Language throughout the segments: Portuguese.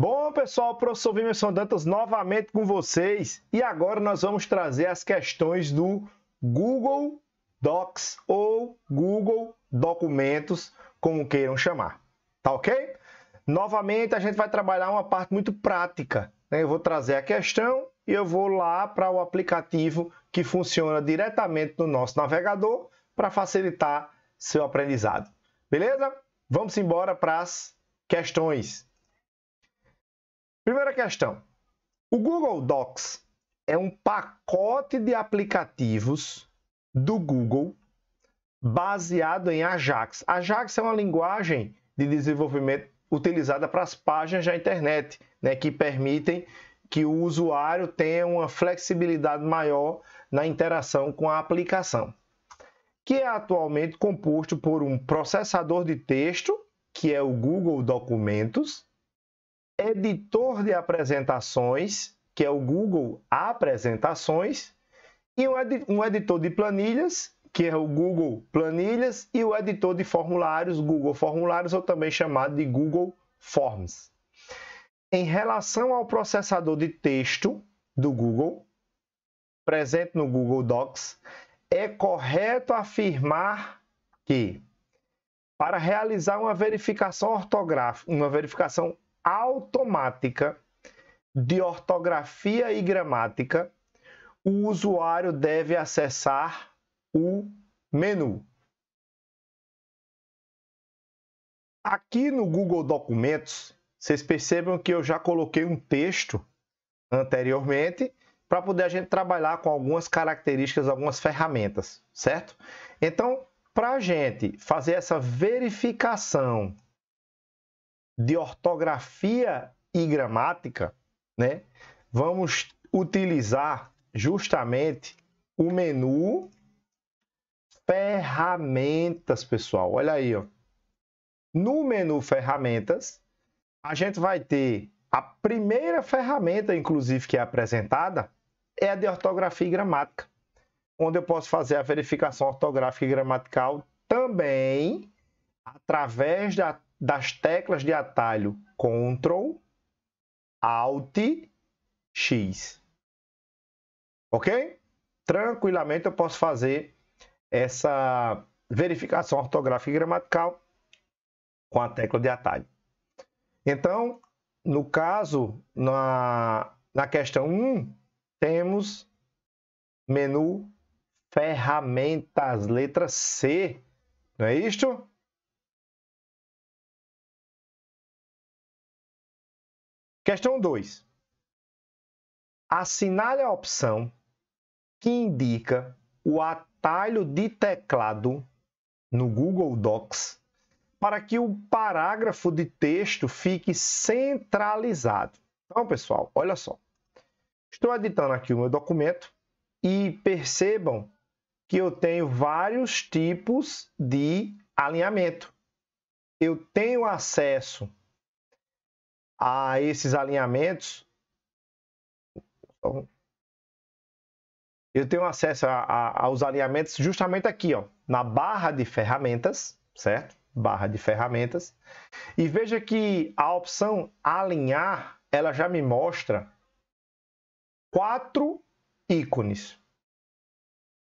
Bom, pessoal, professor Vimerson Dantas novamente com vocês. E agora nós vamos trazer as questões do Google Docs ou Google Documentos, como queiram chamar. Tá ok? Novamente, a gente vai trabalhar uma parte muito prática. Né? Eu vou trazer a questão e eu vou lá para o aplicativo que funciona diretamente no nosso navegador para facilitar seu aprendizado. Beleza? Vamos embora para as questões. Primeira questão: o Google Docs é um pacote de aplicativos do Google baseado em Ajax. Ajax é uma linguagem de desenvolvimento utilizada para as páginas da internet, né, que permitem que o usuário tenha uma flexibilidade maior na interação com a aplicação, que é atualmente composto por um processador de texto, que é o Google Documentos, editor de apresentações, que é o Google Apresentações, e um editor de planilhas, que é o Google Planilhas, e o editor de formulários, Google Formulários, ou também chamado de Google Forms. Em relação ao processador de texto do Google, presente no Google Docs, é correto afirmar que, para realizar uma verificação ortográfica, uma verificação automática de ortografia e gramática, o usuário deve acessar o menu. Aqui no Google Documentos, vocês percebam que eu já coloquei um texto anteriormente para poder a gente trabalhar com algumas características, algumas ferramentas, certo? Então, para a gente fazer essa verificação de ortografia e gramática, né? Vamos utilizar justamente o menu ferramentas, pessoal. Olha aí, ó. No menu ferramentas, a gente vai ter a primeira ferramenta, inclusive, que é apresentada, é a de ortografia e gramática, onde eu posso fazer a verificação ortográfica e gramatical também através da das teclas de atalho Ctrl, Alt, X. Ok? Tranquilamente eu posso fazer essa verificação ortográfica e gramatical com a tecla de atalho. Então, no caso, na, na questão 1, temos menu ferramentas, letra C. Não é isto? Questão 2. Assinale a opção que indica o atalho de teclado no Google Docs para que o parágrafo de texto fique centralizado. Então, pessoal, olha só. Estou editando aqui o meu documento e percebam que eu tenho vários tipos de alinhamento. Eu tenho acesso a esses alinhamentos, então, eu tenho acesso a, a, aos alinhamentos justamente aqui, ó, na barra de ferramentas, certo? Barra de ferramentas. E veja que a opção alinhar, ela já me mostra quatro ícones.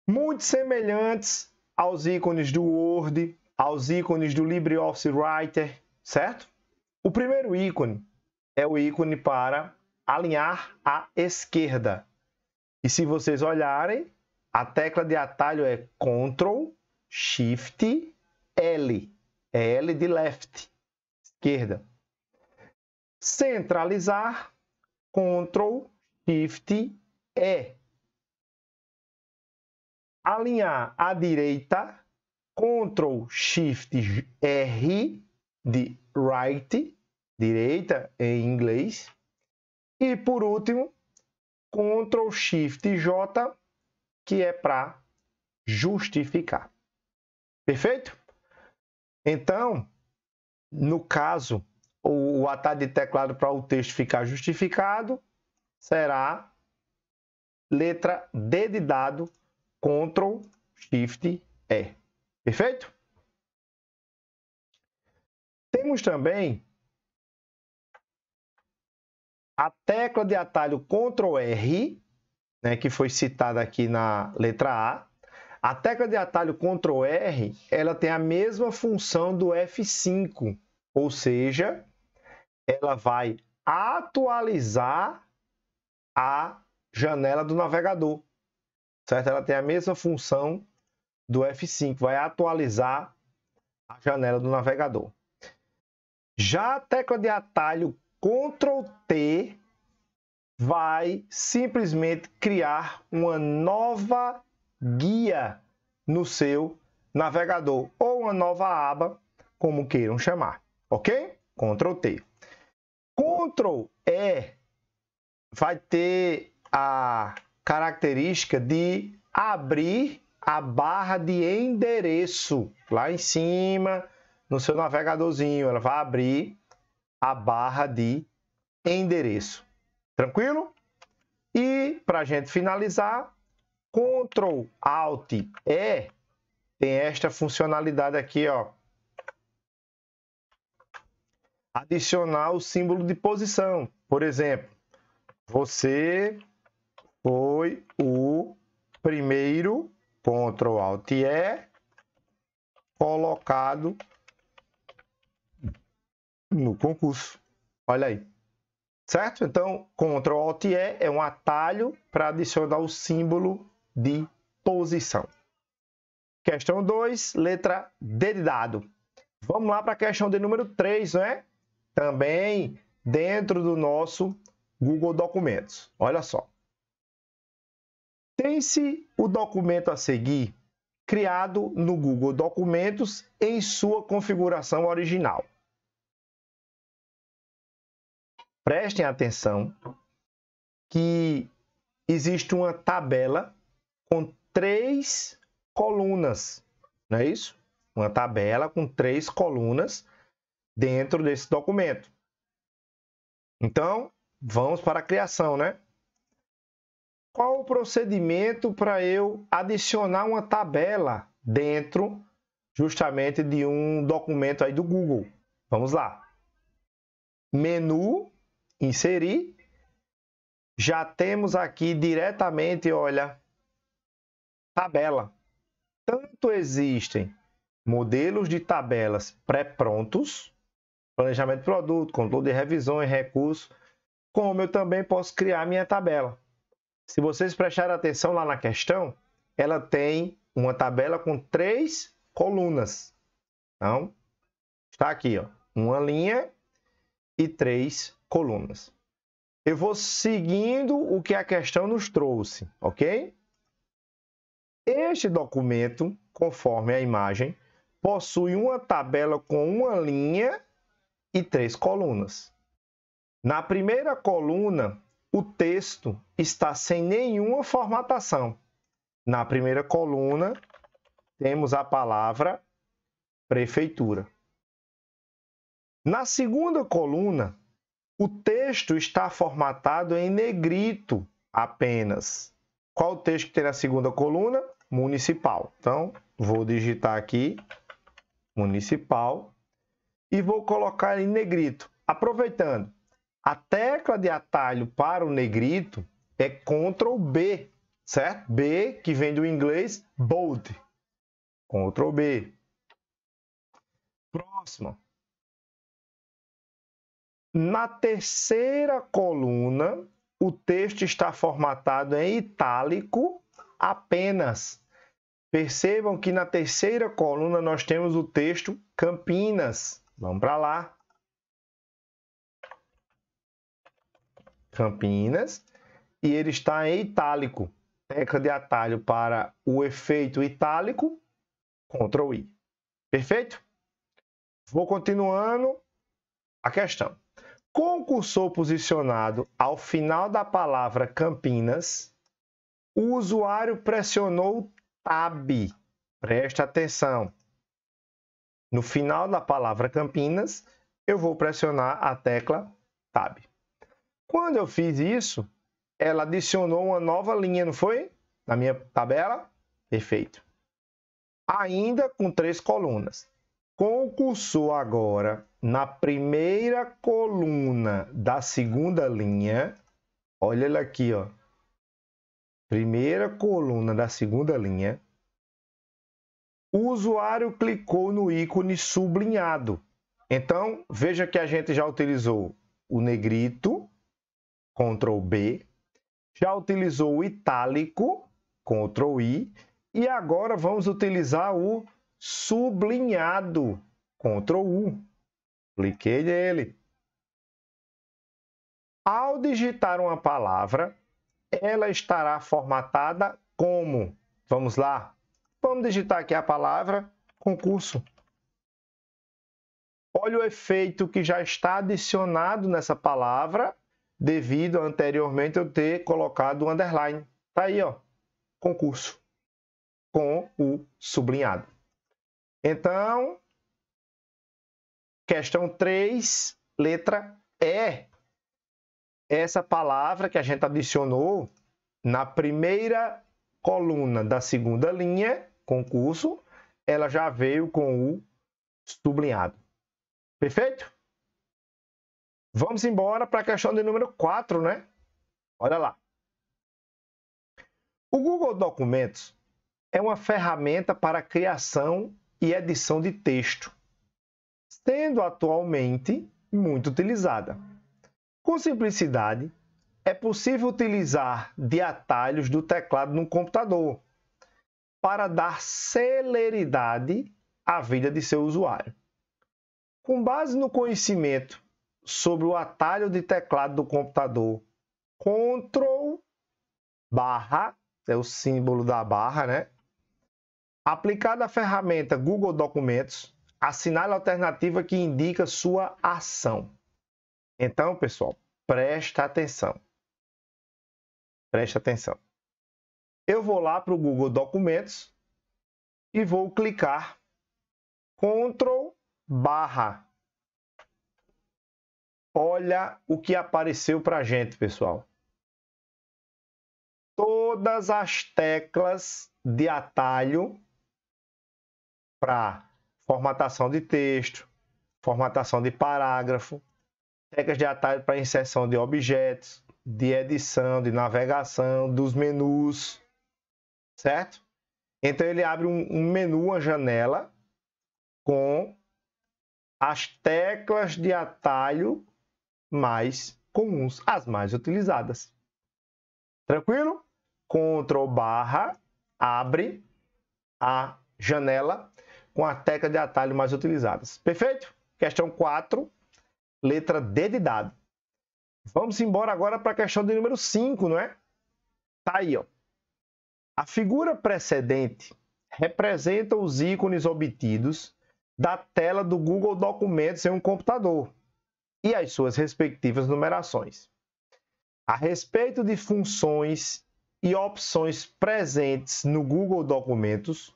Muito semelhantes aos ícones do Word, aos ícones do LibreOffice Writer, certo? O primeiro ícone é o ícone para alinhar à esquerda. E se vocês olharem, a tecla de atalho é Ctrl, Shift, L. É L de left, esquerda. Centralizar, Ctrl, Shift, E. Alinhar à direita, Ctrl, Shift, R de right, direita em inglês. E por último, Ctrl Shift J, que é para justificar. Perfeito? Então, no caso, o, atalho de teclado para o texto ficar justificado será letra D de dado, Ctrl Shift E. Perfeito? Temos também a tecla de atalho Ctrl R, né, que foi citada aqui na letra A, a tecla de atalho Ctrl R, ela tem a mesma função do F5, ou seja, ela vai atualizar a janela do navegador, certo? Ela tem a mesma função do F5, vai atualizar a janela do navegador. Já a tecla de atalho Ctrl T vai simplesmente criar uma nova guia no seu navegador ou uma nova aba, como queiram chamar, ok? Ctrl T. Ctrl E vai ter a característica de abrir a barra de endereço lá em cima no seu navegadorzinho. Ela vai abrir a barra de endereço. Tranquilo? E para a gente finalizar, Ctrl Alt E tem esta funcionalidade aqui, ó. Adicionar o símbolo de posição. Por exemplo, você foi o primeiro Ctrl Alt E colocado no concurso. Olha aí. Certo? Então, Ctrl Alt E é um atalho para adicionar o símbolo de posição. Questão 2, letra D de dado. Vamos lá para a questão de número 3, né? Também dentro do nosso Google Documentos. Olha só. Tem-se o documento a seguir criado no Google Documentos em sua configuração original. prestem atenção que existe uma tabela com três colunas, não é isso? Uma tabela com três colunas dentro desse documento. Então, vamos para a criação, né? Qual o procedimento para eu adicionar uma tabela dentro justamente de um documento aí do Google? Vamos lá. Menu inserir. Já temos aqui diretamente, olha, tabela. Tanto existem modelos de tabelas pré-prontos, planejamento de produto, controle de revisões, recursos, como eu também posso criar minha tabela. Se vocês prestarem atenção lá na questão, ela tem uma tabela com três colunas. Então, está aqui, ó, uma linha e três colunas. Eu vou seguindo o que a questão nos trouxe, ok? Este documento, conforme a imagem, possui uma tabela com uma linha e três colunas. Na primeira coluna, o texto está sem nenhuma formatação. Na primeira coluna, temos a palavra prefeitura. Na segunda coluna, o texto está formatado em negrito apenas. Qual o texto que tem na segunda coluna? Municipal. Então, vou digitar aqui municipal e vou colocar em negrito. Aproveitando, a tecla de atalho para o negrito é Ctrl B, certo? B, que vem do inglês bold. Ctrl B. Próximo. Na terceira coluna, o texto está formatado em itálico apenas. Percebam que na terceira coluna nós temos o texto Campinas. Vamos para lá. Campinas. E ele está em itálico. Tecla de atalho para o efeito itálico, Ctrl I. Perfeito? Vou continuando a questão. Concursou posicionado ao final da palavra Campinas, o usuário pressionou Tab. Presta atenção. No final da palavra Campinas, eu vou pressionar a tecla Tab. Quando eu fiz isso, ela adicionou uma nova linha, não foi? Na minha tabela? Perfeito. Ainda com três colunas. Concursou agora na primeira coluna da segunda linha, olha ela aqui, ó. Primeira coluna da segunda linha, o usuário clicou no ícone sublinhado. Então, veja que a gente já utilizou o negrito, Ctrl B, já utilizou o itálico, Ctrl I, e agora vamos utilizar o sublinhado, Ctrl U. Cliquei nele. Ao digitar uma palavra, ela estará formatada como? Vamos lá. Vamos digitar aqui a palavra concurso. Olha o efeito que já está adicionado nessa palavra devido anteriormente eu ter colocado o underline. Tá aí, ó. Concurso. Com o sublinhado. Então, Questão 3, letra E. Essa palavra que a gente adicionou na primeira coluna da segunda linha, concurso, ela já veio com o sublinhado. Perfeito? Vamos embora para a questão de número 4, né? Olha lá. O Google Documentos é uma ferramenta para criação e edição de texto sendo atualmente muito utilizada. Com simplicidade, é possível utilizar de atalhos do teclado no computador para dar celeridade à vida de seu usuário. Com base no conhecimento sobre o atalho de teclado do computador, Ctrl barra, é o símbolo da barra, né? Aplicada a ferramenta Google Documentos, assinale a alternativa que indica sua ação. Então, pessoal, presta atenção. Presta atenção. Eu vou lá para o Google Documentos e vou clicar Ctrl barra. Olha o que apareceu para gente, pessoal. Todas as teclas de atalho para formatação de texto, formatação de parágrafo, teclas de atalho para inserção de objetos, de edição, de navegação, dos menus, certo? Então ele abre um, um menu, uma janela com as teclas de atalho mais comuns, as mais utilizadas. Tranquilo? Ctrl barra abre a janela com a tecla de atalho mais utilizadas. Perfeito? Questão 4, letra D de dado. Vamos embora agora para a questão de número 5, não é? Tá aí, ó. A figura precedente representa os ícones obtidos da tela do Google Documentos em um computador e as suas respectivas numerações. A respeito de funções e opções presentes no Google Documentos,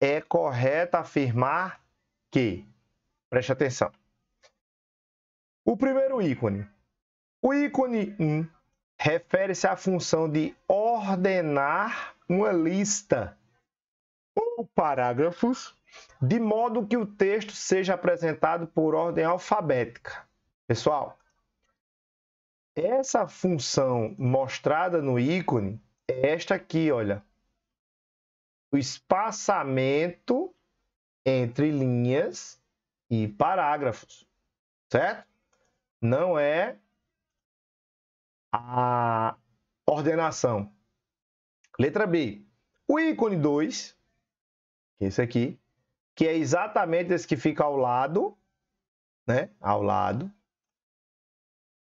é correto afirmar que, preste atenção, o primeiro ícone, o ícone 1, refere-se à função de ordenar uma lista ou parágrafos de modo que o texto seja apresentado por ordem alfabética. Pessoal, essa função mostrada no ícone é esta aqui, olha, o espaçamento entre linhas e parágrafos, certo? Não é a ordenação. Letra B. O ícone 2, é esse aqui, que é exatamente esse que fica ao lado, né? Ao lado.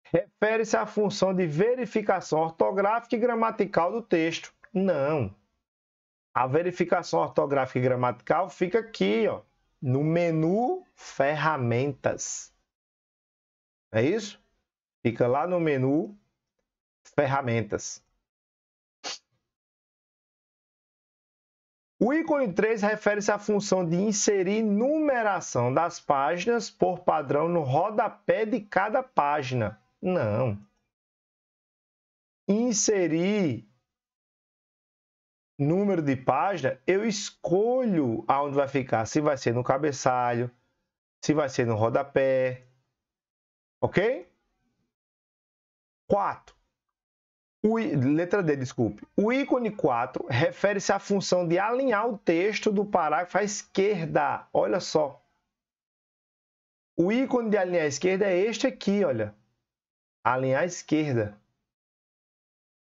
Refere-se à função de verificação ortográfica e gramatical do texto. Não. A verificação ortográfica e gramatical fica aqui, ó, no menu ferramentas. É isso? Fica lá no menu ferramentas. O ícone 3 refere-se à função de inserir numeração das páginas por padrão no rodapé de cada página. Não. Inserir número de página, eu escolho aonde vai ficar. Se vai ser no cabeçalho, se vai ser no rodapé. Ok? 4. O, letra D, desculpe. O ícone 4 refere-se à função de alinhar o texto do parágrafo à esquerda. Olha só. O ícone de alinhar à esquerda é este aqui, olha. Alinhar à esquerda.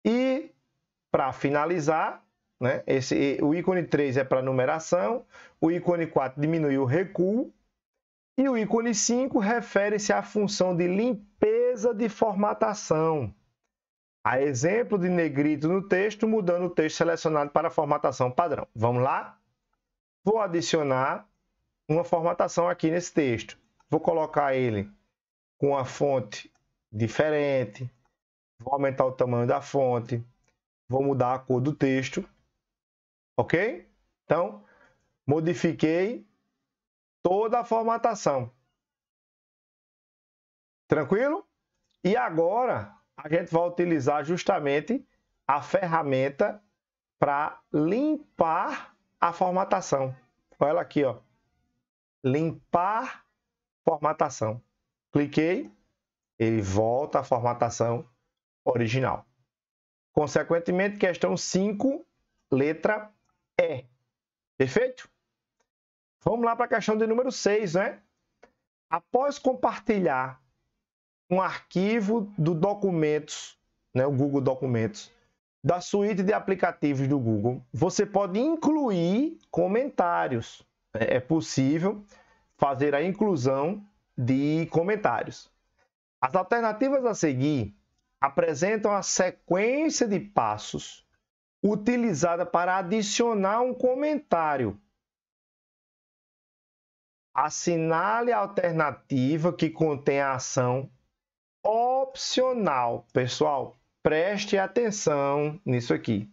E, para finalizar, né? Esse, o ícone 3 é para numeração, o ícone 4 diminui o recuo e o ícone 5 refere-se à função de limpeza de formatação. A exemplo de negrito no texto, mudando o texto selecionado para a formatação padrão. Vamos lá? Vou adicionar uma formatação aqui nesse texto. Vou colocar ele com a fonte diferente, vou aumentar o tamanho da fonte, vou mudar a cor do texto Ok? Então, modifiquei toda a formatação. Tranquilo? E agora, a gente vai utilizar justamente a ferramenta para limpar a formatação. Olha ela aqui, ó. Limpar formatação. Cliquei, ele volta à formatação original. Consequentemente, questão 5, letra é. Perfeito? Vamos lá para a questão de número 6, né? Após compartilhar um arquivo do documentos, né, o Google Documentos, da suíte de aplicativos do Google, você pode incluir comentários. É, é possível fazer a inclusão de comentários. As alternativas a seguir apresentam a sequência de passos utilizada para adicionar um comentário. Assinale a alternativa que contém a ação opcional. Pessoal, preste atenção nisso aqui.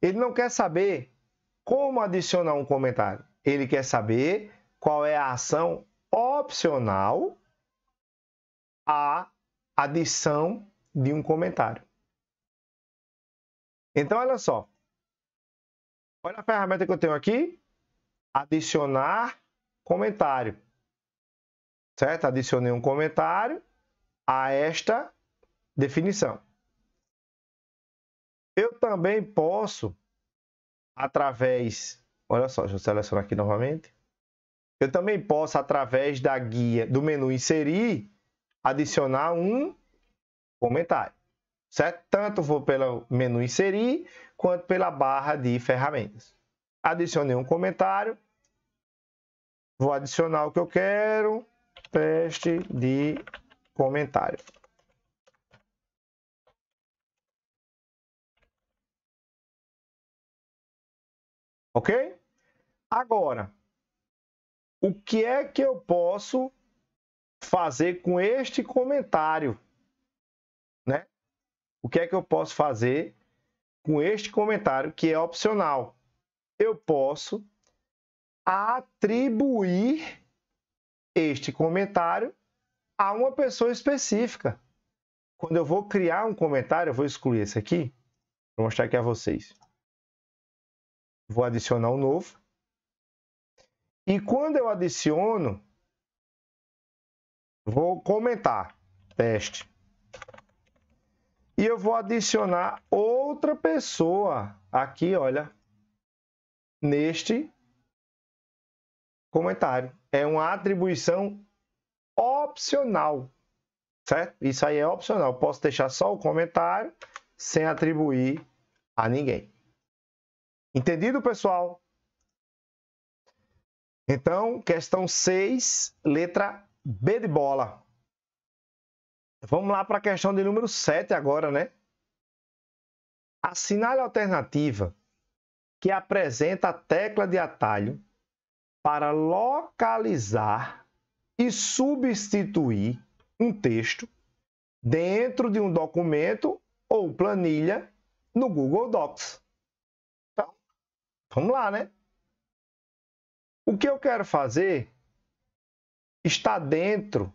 Ele não quer saber como adicionar um comentário. Ele quer saber qual é a ação opcional à adição de um comentário. Então, olha só. Olha a ferramenta que eu tenho aqui. Adicionar comentário. Certo? Adicionei um comentário a esta definição. Eu também posso, através... Olha só, deixa eu selecionar aqui novamente. Eu também posso, através da guia do menu inserir, adicionar um comentário certo? Tanto vou pelo menu inserir, quanto pela barra de ferramentas. Adicionei um comentário, vou adicionar o que eu quero, teste de comentário. Ok? Agora, o que é que eu posso fazer com este comentário? O que é que eu posso fazer com este comentário que é opcional? Eu posso atribuir este comentário a uma pessoa específica. Quando eu vou criar um comentário, eu vou excluir esse aqui. Vou mostrar aqui a vocês. Vou adicionar um novo. E quando eu adiciono, vou comentar. Teste. E eu vou adicionar outra pessoa aqui, olha, neste comentário. É uma atribuição opcional, certo? Isso aí é opcional. posso deixar só o comentário sem atribuir a ninguém. Entendido, pessoal? Então, questão 6, letra B de bola. Vamos lá para a questão de número 7 agora, né? Assinale a alternativa que apresenta a tecla de atalho para localizar e substituir um texto dentro de um documento ou planilha no Google Docs. Então, vamos lá, né? O que eu quero fazer está dentro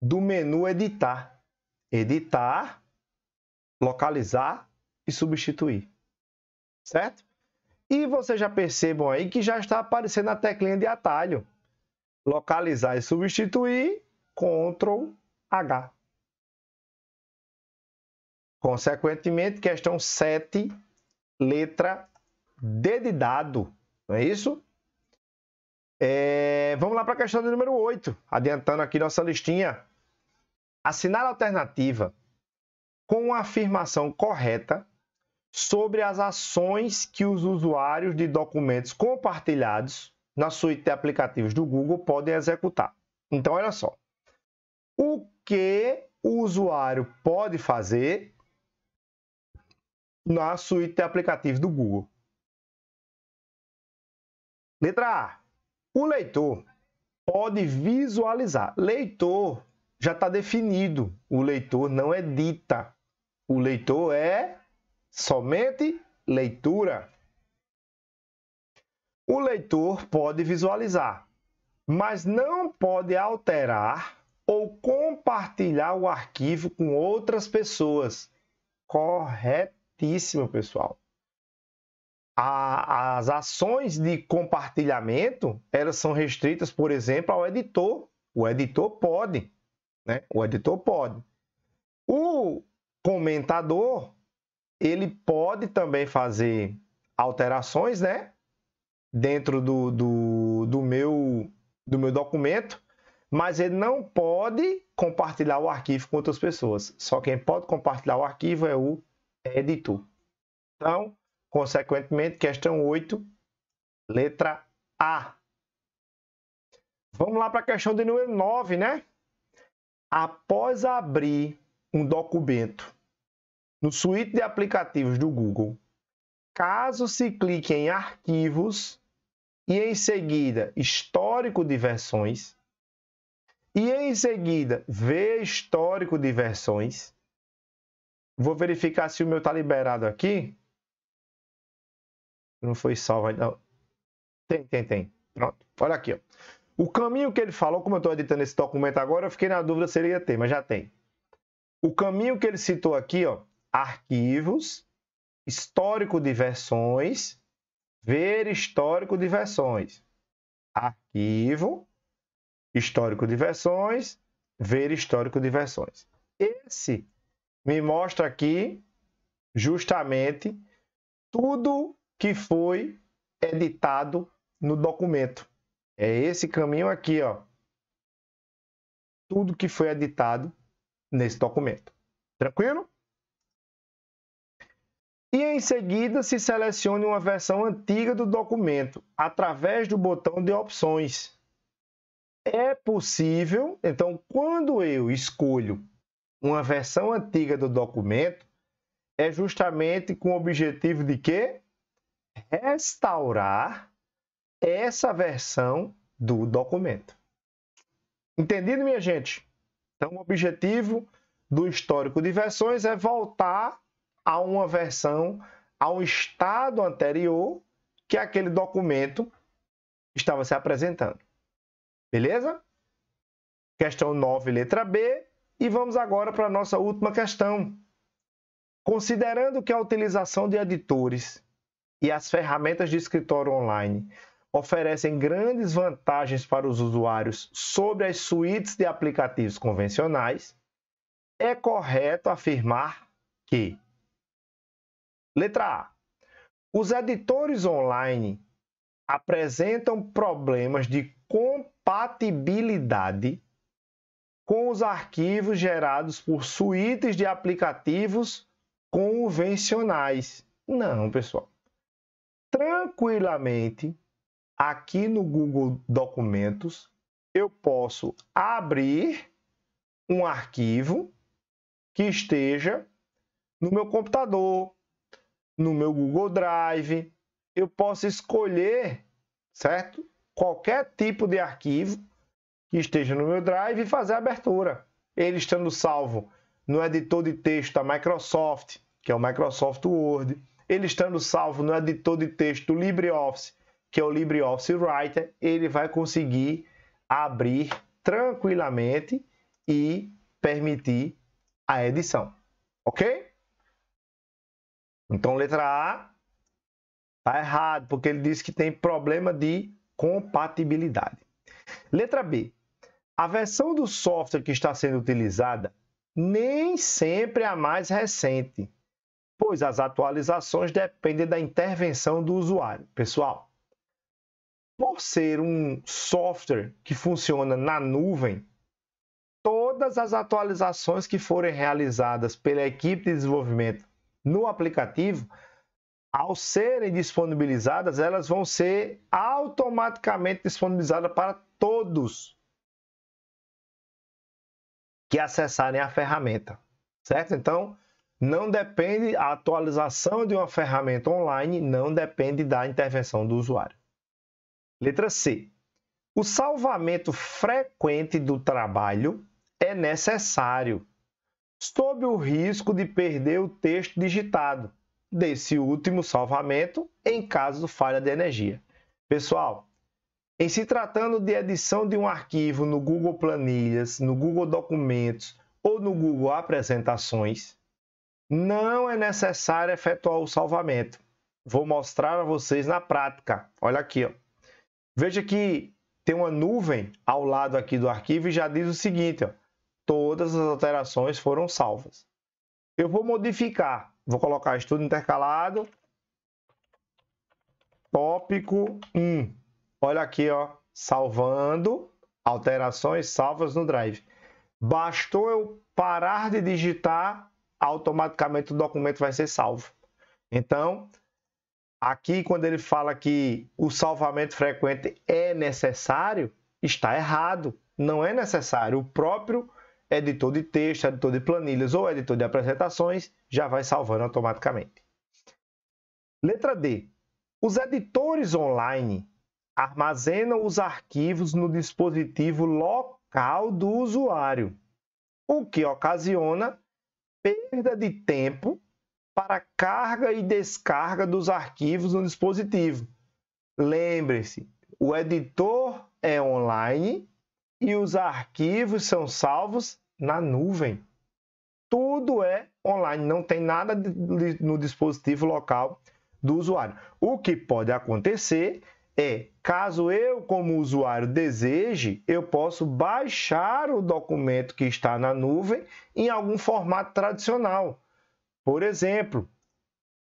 do menu editar editar, localizar e substituir. Certo? E vocês já percebam aí que já está aparecendo a teclinha de atalho. Localizar e substituir, Ctrl H. Consequentemente, questão 7, letra D de dado, não é isso? É, vamos lá para a questão número 8, adiantando aqui nossa listinha. Assinar a alternativa com a afirmação correta sobre as ações que os usuários de documentos compartilhados na suíte de aplicativos do Google podem executar. Então, olha só. O que o usuário pode fazer na suíte de aplicativos do Google? Letra A. O leitor pode visualizar. Leitor já está definido. O leitor não é dita. O leitor é somente leitura. O leitor pode visualizar, mas não pode alterar ou compartilhar o arquivo com outras pessoas. Corretíssimo, pessoal. A, as ações de compartilhamento, elas são restritas, por exemplo, ao editor. O editor pode. Né? O editor pode. O comentador, ele pode também fazer alterações, né? Dentro do, do, do, meu, do meu documento, mas ele não pode compartilhar o arquivo com outras pessoas. Só quem pode compartilhar o arquivo é o editor. Então, consequentemente, questão 8, letra A. Vamos lá para a questão de número 9, né? após abrir um documento no suíte de aplicativos do Google, caso se clique em Arquivos e em seguida Histórico de versões e em seguida ver Histórico de versões, vou verificar se o meu está liberado aqui. Não foi salvo ainda. Tem, tem, tem. Pronto. Olha aqui, ó. O caminho que ele falou, como eu estou editando esse documento agora, eu fiquei na dúvida se ele ia ter, mas já tem. O caminho que ele citou aqui, ó, arquivos, histórico de versões, ver histórico de versões. Arquivo, histórico de versões, ver histórico de versões. Esse me mostra aqui justamente tudo que foi editado no documento. É esse caminho aqui, ó. Tudo que foi editado nesse documento. Tranquilo? E em seguida se selecione uma versão antiga do documento através do botão de opções. É possível, então quando eu escolho uma versão antiga do documento, é justamente com o objetivo de quê? Restaurar essa versão do documento. Entendido, minha gente? Então, o objetivo do histórico de versões é voltar a uma versão, a um estado anterior que aquele documento estava se apresentando. Beleza? Questão 9, letra B. E vamos agora para a nossa última questão. Considerando que a utilização de editores e as ferramentas de escritório online oferecem grandes vantagens para os usuários sobre as suítes de aplicativos convencionais, é correto afirmar que: letra A. Os editores online apresentam problemas de compatibilidade com os arquivos gerados por suítes de aplicativos convencionais. Não, pessoal. Tranquilamente, aqui no Google Documentos, eu posso abrir um arquivo que esteja no meu computador, no meu Google Drive. Eu posso escolher, certo? Qualquer tipo de arquivo que esteja no meu Drive e fazer a abertura. Ele estando salvo no editor de texto da Microsoft, que é o Microsoft Word. Ele estando salvo no editor de texto do LibreOffice, que é o LibreOffice Writer, ele vai conseguir abrir tranquilamente e permitir a edição. Ok? Então, letra A está errado, porque ele diz que tem problema de compatibilidade. Letra B. A versão do software que está sendo utilizada nem sempre é a mais recente, pois as atualizações dependem da intervenção do usuário. Pessoal, por ser um software que funciona na nuvem, todas as atualizações que forem realizadas pela equipe de desenvolvimento no aplicativo, ao serem disponibilizadas, elas vão ser automaticamente disponibilizadas para todos que acessarem a ferramenta, certo? Então, não depende a atualização de uma ferramenta online, não depende da intervenção do usuário. Letra C. O salvamento frequente do trabalho é necessário, sob o risco de perder o texto digitado desse último salvamento em caso de falha de energia. Pessoal, em se tratando de edição de um arquivo no Google Planilhas, no Google Documentos ou no Google Apresentações, não é necessário efetuar o salvamento. Vou mostrar a vocês na prática. Olha aqui, ó. Veja que tem uma nuvem ao lado aqui do arquivo e já diz o seguinte, ó, todas as alterações foram salvas. Eu vou modificar, vou colocar estudo intercalado, tópico 1. Olha aqui, ó, salvando alterações salvas no Drive. Bastou eu parar de digitar, automaticamente o documento vai ser salvo. Então, Aqui, quando ele fala que o salvamento frequente é necessário, está errado. Não é necessário. O próprio editor de texto, editor de planilhas ou editor de apresentações já vai salvando automaticamente. Letra D. Os editores online armazenam os arquivos no dispositivo local do usuário, o que ocasiona perda de tempo para carga e descarga dos arquivos no dispositivo. Lembre-se, o editor é online e os arquivos são salvos na nuvem. Tudo é online, não tem nada no dispositivo local do usuário. O que pode acontecer é, caso eu, como usuário, deseje, eu posso baixar o documento que está na nuvem em algum formato tradicional. Por exemplo,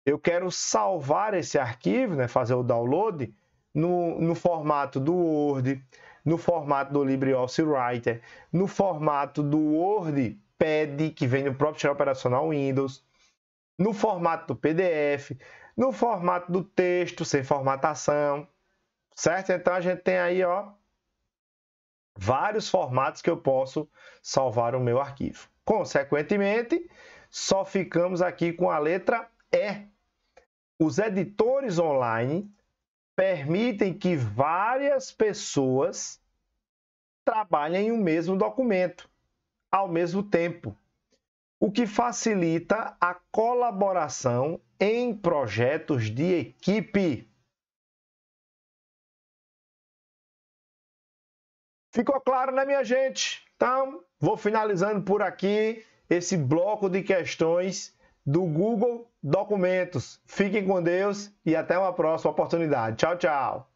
eu quero salvar esse arquivo, né, fazer o download no, no formato do Word, no formato do LibreOffice Writer, no formato do Word Pad, que vem no próprio sistema operacional Windows, no formato do PDF, no formato do texto, sem formatação, certo? Então a gente tem aí, ó, vários formatos que eu posso salvar o meu arquivo. Consequentemente, só ficamos aqui com a letra E. Os editores online permitem que várias pessoas trabalhem em um mesmo documento ao mesmo tempo, o que facilita a colaboração em projetos de equipe. Ficou claro, né, minha gente? Então, vou finalizando por aqui esse bloco de questões do Google Documentos. Fiquem com Deus e até uma próxima oportunidade. Tchau, tchau.